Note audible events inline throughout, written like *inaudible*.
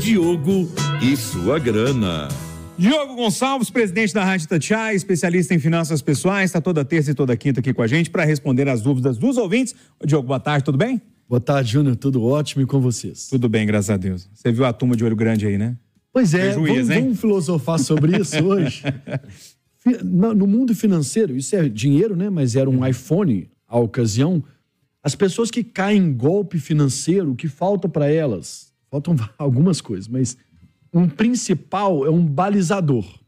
Diogo e sua grana. Diogo Gonçalves, presidente da Rádio Tatiá, especialista em finanças pessoais, está toda terça e toda quinta aqui com a gente para responder as dúvidas dos ouvintes. Diogo, boa tarde, tudo bem? Boa tarde, Júnior, tudo ótimo e com vocês? Tudo bem, graças a Deus. Você viu a turma de olho grande aí, né? Pois é, juiz, vamos, vamos, filosofar sobre isso *laughs* hoje. No mundo financeiro, isso é dinheiro, né? Mas era um uhum. iPhone à ocasião. As pessoas que caem em golpe financeiro, o que falta para elas? Faltam *laughs* algumas coisas, mas um principal é um balizador. O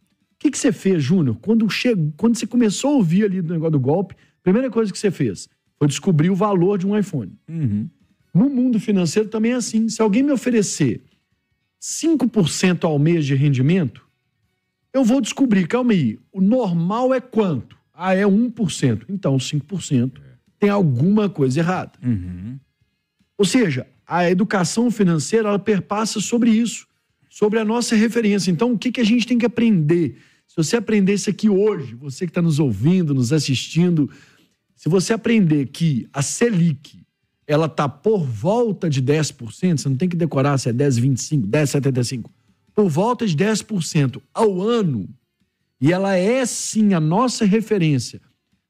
que, que você fez, Júnior? Quando, chegou, quando você começou a ouvir ali do negócio do golpe, a primeira coisa que você fez foi descobrir o valor de um iPhone. Uhum. No mundo financeiro também é assim. Se alguém me oferecer 5% ao mês de rendimento, eu vou descobrir, calma aí, o normal é quanto? Ah, é 1%. Então, 5% é. tem alguma coisa errada. Uhum. Ou seja, a educação financeira ela perpassa sobre isso, sobre a nossa referência. Então, o que, que a gente tem que aprender? Se você aprender isso aqui hoje, você que está nos ouvindo, nos assistindo, se você aprender que a Selic ela está por volta de 10%, você não tem que decorar se é 10, 25, 10, 75, por volta de 10% ao ano, e ela é sim a nossa referência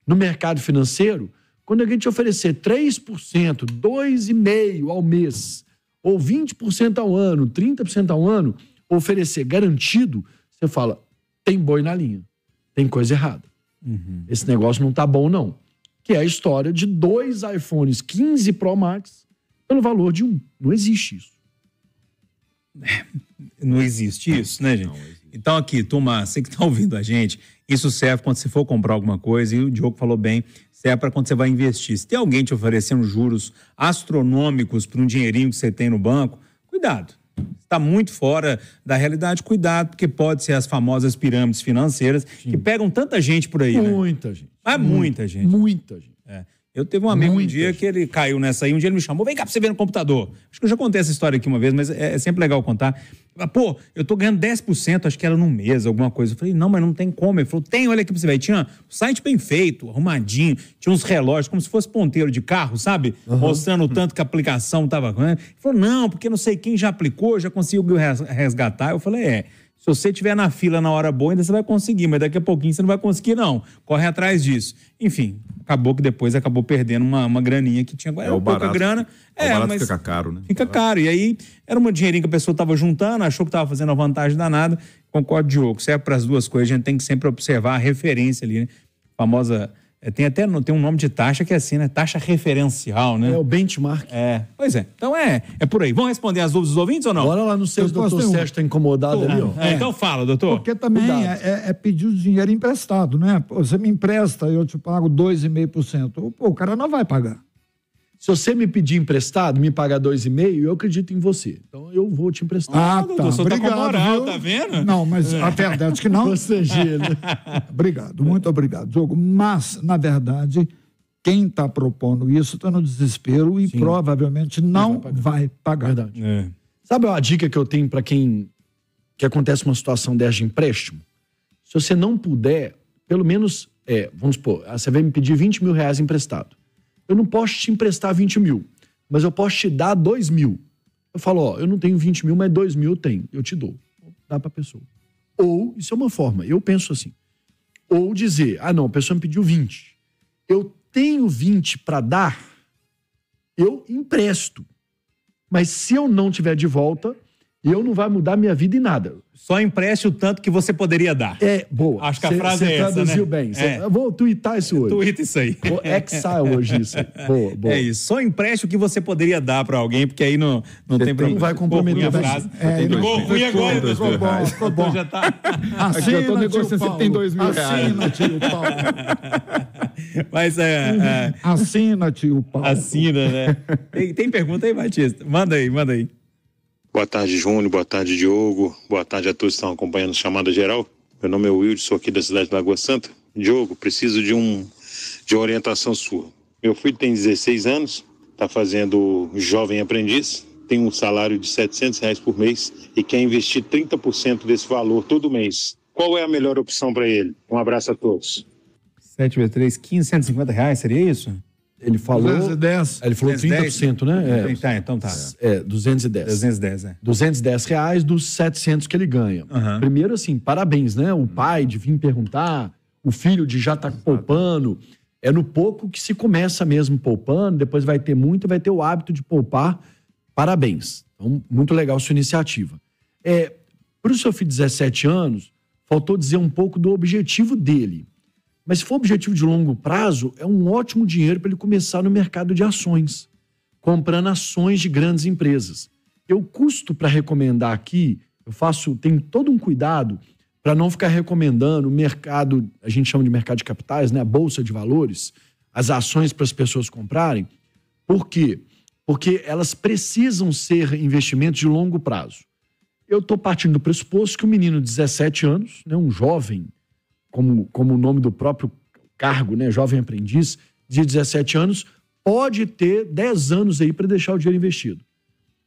no mercado financeiro, quando alguém te oferecer 3%, 2,5% ao mês, ou 20% ao ano, 30% ao ano, oferecer garantido, você fala: tem boi na linha, tem coisa errada. Uhum. Esse negócio não tá bom, não. Que é a história de dois iPhones 15 Pro Max pelo valor de um. Não existe isso. É, não existe isso, né, gente? Então, aqui, Tomás, você que está ouvindo a gente isso serve quando você for comprar alguma coisa, e o Diogo falou bem, serve para quando você vai investir. Se tem alguém te oferecendo juros astronômicos para um dinheirinho que você tem no banco, cuidado. Está muito fora da realidade, cuidado, porque pode ser as famosas pirâmides financeiras Sim. que pegam tanta gente por aí. Né? Muita né? gente. Mas muita, muita gente. Muita gente. É. Eu teve um amigo Muitas. um dia que ele caiu nessa aí, um dia ele me chamou, vem cá pra você ver no computador. Acho que eu já contei essa história aqui uma vez, mas é, é sempre legal contar. Ah, pô, eu tô ganhando 10%, acho que era num mês, alguma coisa. Eu falei, não, mas não tem como. Ele falou, tem, olha aqui pra você ver. tinha um site bem feito, arrumadinho, tinha uns relógios, como se fosse ponteiro de carro, sabe? Uhum. Mostrando o tanto que a aplicação tava. Ele falou, não, porque não sei quem já aplicou, já conseguiu resgatar. Eu falei, é. Se você estiver na fila na hora boa, ainda você vai conseguir, mas daqui a pouquinho você não vai conseguir, não. Corre atrás disso. Enfim, acabou que depois acabou perdendo uma, uma graninha que tinha. Era é, é, o pouca barato, grana. É, o é, barato fica caro, né? Fica é. caro. E aí era um dinheirinho que a pessoa estava juntando, achou que estava fazendo a vantagem danada. Concordo, Diogo. Serve para as duas coisas. A gente tem que sempre observar a referência ali, né? A famosa é, tem até tem um nome de taxa que é assim, né? Taxa referencial, né? É o benchmark. É. Pois é. Então é, é por aí. Vão responder as dúvidas dos ouvintes ou não? Bora lá, no seu o doutor Sérgio está incomodado Tô. ali, ó. É, então é. Então fala, doutor. Porque também tá é, é, é pedir o dinheiro emprestado, né? Você me empresta, eu te pago 2,5%. Pô, o cara não vai pagar. Se você me pedir emprestado, me pagar dois e meio, eu acredito em você. Então eu vou te emprestar. Ah, ah tá. Doutor, tá obrigado, tá moral, tá vendo? Não, mas é. a verdade é que não. *laughs* Você gênio. obrigado, muito obrigado, Diogo. Mas, na verdade, quem está propondo isso está no desespero e Sim. provavelmente não vai pagar. Vai pagar. Verdade. É. Sabe uma dica que eu tenho para quem que acontece uma situação dessa de empréstimo? Se você não puder, pelo menos, é, vamos supor, ah, você vai me pedir 20 mil reais emprestado eu não posso te emprestar 20 mil, mas eu posso te dar 2 mil. Eu falo, ó, eu não tenho 20 mil, mas 2 mil eu tenho, eu te dou. Dá para a pessoa. Ou, isso é uma forma, eu penso assim. Ou dizer, ah, não, a pessoa me pediu 20. Eu tenho 20 para dar, eu empresto. Mas se eu não tiver de volta, e eu não vai mudar minha vida em nada. Só empreste o tanto que você poderia dar. É, boa. Acho que a cê, frase cê é essa, traduziu né? bem. Cê, é. Vou twittar isso hoje. Twita isso aí. Vou hoje isso Boa, *laughs* é boa. É isso. Só empreste o que você poderia dar para alguém, porque aí não, não tem problema. Não vai comprometer a frase. É, Ficou ruim é, agora. Dois mil reais. Bom, *laughs* Já tá... Assina, eu tô negociando, você tem dois mil Assina, reais. Assina, tio Paulo. *laughs* Mas é, é, Assina, tio Paulo. Assina, né? tem pergunta aí, Batista? Manda aí, manda aí. Boa tarde, Júnior. Boa tarde, Diogo. Boa tarde a todos que estão acompanhando Chamada Geral. Meu nome é Wilde, sou aqui da cidade de Lagoa Santa. Diogo, preciso de, um, de uma orientação sua. Meu filho tem 16 anos, está fazendo jovem aprendiz, tem um salário de 700 reais por mês e quer investir 30% desse valor todo mês. Qual é a melhor opção para ele? Um abraço a todos. 7 vezes 3, 1.550 reais, seria isso? Ele falou. 210. Ele falou 210, 30%, né? É, tá, então tá. É, 210. 210, é. 210 reais dos 700 que ele ganha. Uhum. Primeiro, assim, parabéns, né? O pai de vir perguntar, o filho de já tá poupando. É no pouco que se começa mesmo poupando, depois vai ter muito e vai ter o hábito de poupar. Parabéns. Então, muito legal sua iniciativa. É, Para o seu filho de 17 anos, faltou dizer um pouco do objetivo dele. Mas se for objetivo de longo prazo, é um ótimo dinheiro para ele começar no mercado de ações, comprando ações de grandes empresas. Eu custo para recomendar aqui, eu faço, tenho todo um cuidado para não ficar recomendando o mercado, a gente chama de mercado de capitais, né, a bolsa de valores, as ações para as pessoas comprarem. Por quê? Porque elas precisam ser investimentos de longo prazo. Eu estou partindo do pressuposto que o um menino de 17 anos, né, um jovem, como, como o nome do próprio cargo, né, jovem aprendiz, de 17 anos, pode ter 10 anos aí para deixar o dinheiro investido.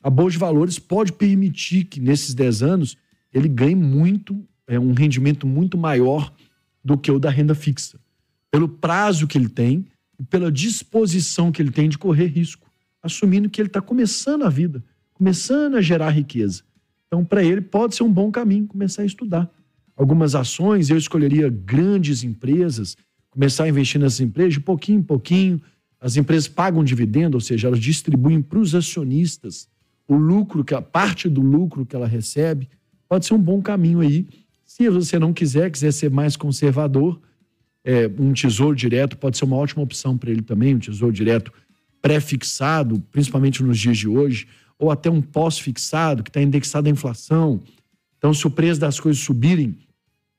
A Bolsa de Valores pode permitir que nesses 10 anos ele ganhe muito, é, um rendimento muito maior do que o da renda fixa, pelo prazo que ele tem e pela disposição que ele tem de correr risco, assumindo que ele está começando a vida, começando a gerar riqueza. Então, para ele, pode ser um bom caminho começar a estudar algumas ações, eu escolheria grandes empresas, começar a investir nessas empresas de pouquinho em pouquinho. As empresas pagam dividendo, ou seja, elas distribuem para os acionistas o lucro, que a parte do lucro que ela recebe. Pode ser um bom caminho aí. Se você não quiser, quiser ser mais conservador, é, um tesouro direto pode ser uma ótima opção para ele também, um tesouro direto pré-fixado, principalmente nos dias de hoje, ou até um pós-fixado que está indexado à inflação. Então, se o preço das coisas subirem,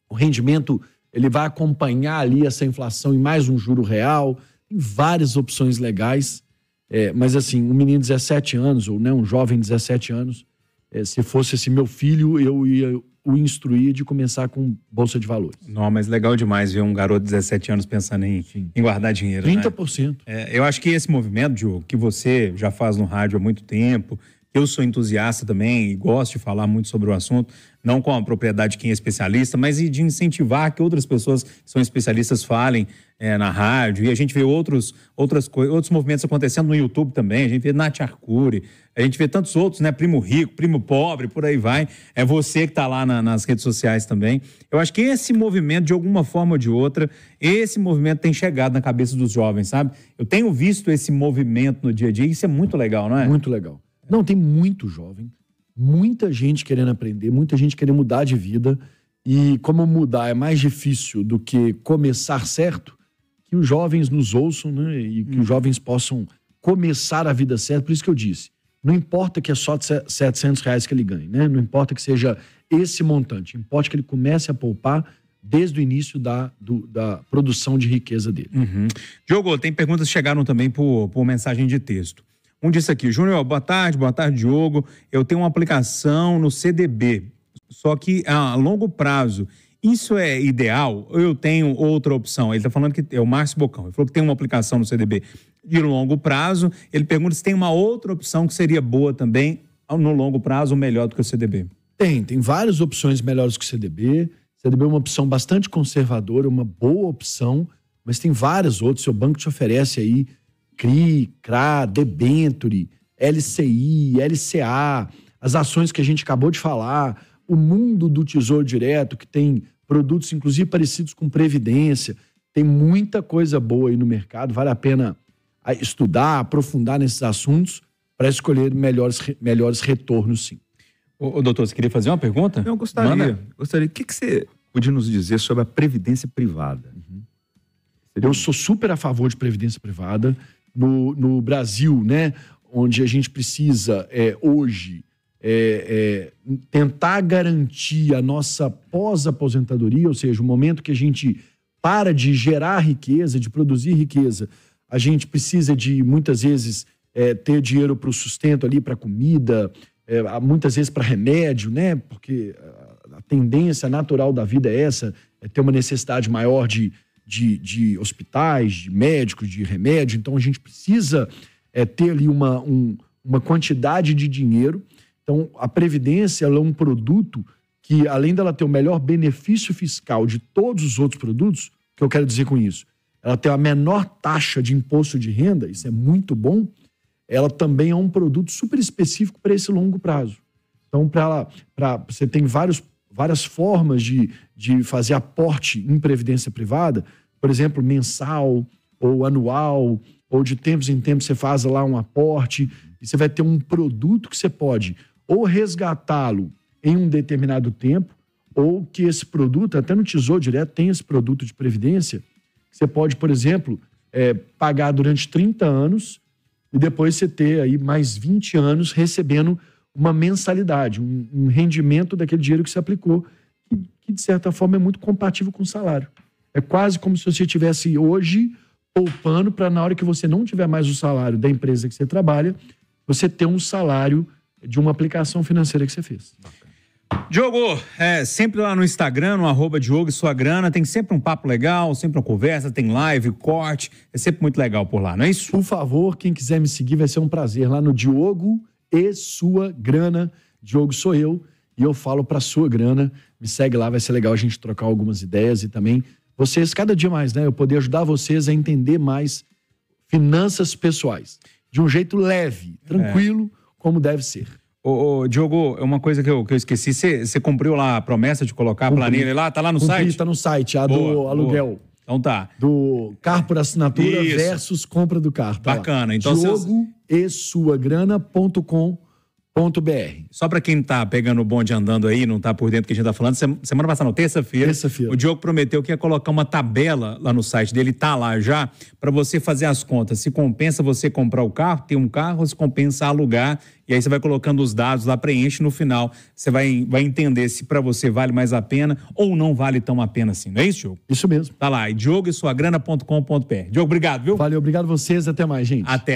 o rendimento ele vai acompanhar ali essa inflação em mais um juro real, tem várias opções legais. É, mas assim, um menino de 17 anos, ou né, um jovem de 17 anos, é, se fosse esse meu filho, eu ia o instruir de começar com bolsa de valores. Não, mas legal demais ver um garoto de 17 anos pensando em, em guardar dinheiro. 30%. Né? É, eu acho que esse movimento, Diogo, que você já faz no rádio há muito tempo, eu sou entusiasta também e gosto de falar muito sobre o assunto, não com a propriedade de quem é especialista, mas de incentivar que outras pessoas que são especialistas falem é, na rádio. E a gente vê outros, outras outros movimentos acontecendo no YouTube também. A gente vê Nath Arcuri, a gente vê tantos outros, né? Primo rico, primo pobre, por aí vai. É você que está lá na, nas redes sociais também. Eu acho que esse movimento, de alguma forma ou de outra, esse movimento tem chegado na cabeça dos jovens, sabe? Eu tenho visto esse movimento no dia a dia e isso é muito legal, não é? Muito legal. Não, tem muito jovem, muita gente querendo aprender, muita gente querendo mudar de vida. E como mudar é mais difícil do que começar certo, que os jovens nos ouçam né? e que os uhum. jovens possam começar a vida certa. Por isso que eu disse, não importa que é só 700 reais que ele ganhe, né? não importa que seja esse montante, importa que ele comece a poupar desde o início da, do, da produção de riqueza dele. Uhum. Diogo, tem perguntas que chegaram também por, por mensagem de texto. Um disse aqui, Júnior, boa tarde, boa tarde, Diogo. Eu tenho uma aplicação no CDB, só que a longo prazo. Isso é ideal? Eu tenho outra opção. Ele está falando que é o Márcio Bocão. Ele falou que tem uma aplicação no CDB de longo prazo. Ele pergunta se tem uma outra opção que seria boa também no longo prazo ou melhor do que o CDB. Tem, tem várias opções melhores que o CDB. O CDB é uma opção bastante conservadora, uma boa opção, mas tem várias outras. Seu banco te oferece aí CRI, CRA, debenture, LCI, LCA, as ações que a gente acabou de falar, o mundo do Tesouro Direto, que tem produtos, inclusive, parecidos com Previdência. Tem muita coisa boa aí no mercado, vale a pena ah, estudar, aprofundar nesses assuntos para escolher melhores, melhores retornos, sim. Ô, ô, doutor, você queria fazer uma pergunta? Eu gostaria. Gostaria. O que, que você podia nos dizer sobre a previdência privada? Uhum. Eu sou super a favor de previdência privada no, no Brasil, né? Onde a gente precisa é, hoje é, é, tentar garantir a nossa pós-aposentadoria, ou seja, o momento que a gente para de gerar riqueza, de produzir riqueza, a gente precisa de muitas vezes é, ter dinheiro para o sustento ali, para comida, é, muitas vezes para remédio, né? Porque a tendência natural da vida é essa, é ter uma necessidade maior de de, de hospitais, de médicos, de remédio. Então a gente precisa é, ter ali uma, um, uma quantidade de dinheiro. Então a Previdência é um produto que, além dela ter o melhor benefício fiscal de todos os outros produtos, o que eu quero dizer com isso? Ela tem a menor taxa de imposto de renda, isso é muito bom. Ela também é um produto super específico para esse longo prazo. Então, para você tem vários várias formas de, de fazer aporte em previdência privada, por exemplo, mensal ou anual, ou de tempos em tempos você faz lá um aporte e você vai ter um produto que você pode ou resgatá-lo em um determinado tempo, ou que esse produto, até no Tesouro Direto tem esse produto de previdência, você pode, por exemplo, é, pagar durante 30 anos e depois você ter aí mais 20 anos recebendo uma mensalidade, um, um rendimento daquele dinheiro que se aplicou, que, que, de certa forma é muito compatível com o salário. É quase como se você tivesse hoje poupando para na hora que você não tiver mais o salário da empresa que você trabalha, você ter um salário de uma aplicação financeira que você fez. Diogo, é, sempre lá no Instagram, no arroba Diogo e sua grana, tem sempre um papo legal, sempre uma conversa, tem live, corte, é sempre muito legal por lá, não é isso? Por favor, quem quiser me seguir vai ser um prazer lá no Diogo e sua grana. Diogo sou eu e eu falo para sua grana. Me segue lá, vai ser legal a gente trocar algumas ideias e também vocês, cada dia mais, né? Eu poder ajudar vocês a entender mais finanças pessoais de um jeito leve, é. tranquilo, é. como deve ser. Ô, ô, Diogo, é uma coisa que eu, que eu esqueci. Você cumpriu lá a promessa de colocar Cumpri. a planilha lá? Tá lá no Cumpri, site? Tá no site, a boa, do aluguel. Boa. Então tá. Do carro por assinatura Isso. versus compra do carro. Tá Bacana. Então Diogo cês... e sua grana.com.br Br. Só para quem está pegando o bonde andando aí, não está por dentro do que a gente está falando, semana passada, não, terça-feira, terça o Diogo prometeu que ia colocar uma tabela lá no site dele, tá lá já, para você fazer as contas. Se compensa você comprar o carro, ter um carro, ou se compensa alugar, e aí você vai colocando os dados lá, preenche no final. Você vai, vai entender se para você vale mais a pena ou não vale tão a pena assim, não é isso, Diogo? Isso mesmo. Tá lá, é diogo e suagrana.com.br. Diogo, obrigado, viu? Valeu, obrigado a vocês, até mais, gente. Até.